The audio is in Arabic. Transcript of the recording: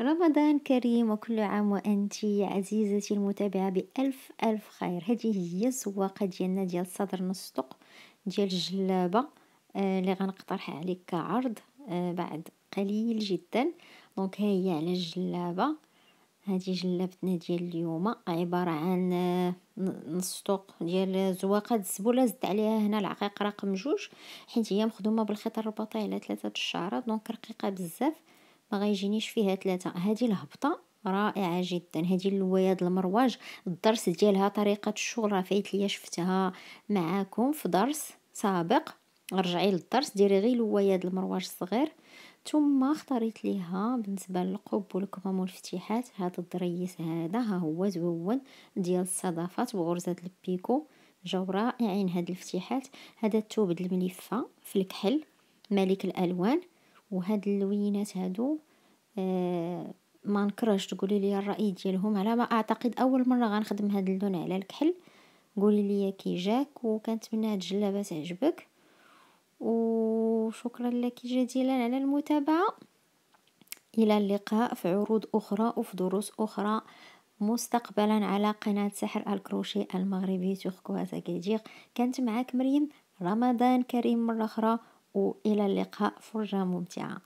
رمضان كريم وكل عام وأنت عزيزتي المتابعة بألف ألف خير هذه هي السواقه ديالنا ديال صدر نصدق ديال الجلابة آه، اللي غنقترح عليك كعرض آه، بعد قليل جدا دونك هي على الجلابة هذه جلابتنا ديال اليوم عبارة عن آه ديال زواقة الزبوله زدت عليها هنا العقيق رقم جوج حيت هي مخدومة بالخيط الرباطي على ثلاثة الشعرات دونك رقيقة بزاف ما غيجينيش فيها ثلاثة هذه الهبطة رائعة جدا هذه اللوياد المرواج الدرس ديالها طريقة الشغل راه فايت ليا شفتها معاكم في درس سابق رجعي للدرس ديري غير لوياد المرواج الصغير ثم اختاريت ليها بالنسبه للقب والكمام والفتيحات هذا الضريس هذا ها هو زوون ديال الصدفات وغرزه البيكو جاو رائعين هاد الفتيحات هذا الثوب الملفه في الكحل ملك الالوان وهاد اللوينات هادو آه، ما نكرهش تقولي لي الراي ديالهم على ما اعتقد اول مره غنخدم هاد اللون على الكحل قولي لي كي جاك وكنتمنى هاد الجلابه تعجبك وشكرا لك جزيلا على المتابعه الى اللقاء في عروض اخرى وفي دروس اخرى مستقبلا على قناه سحر الكروشي المغربي تخكو كنت معاك مريم رمضان كريم مره اخرى وإلى اللقاء فرجة ممتعة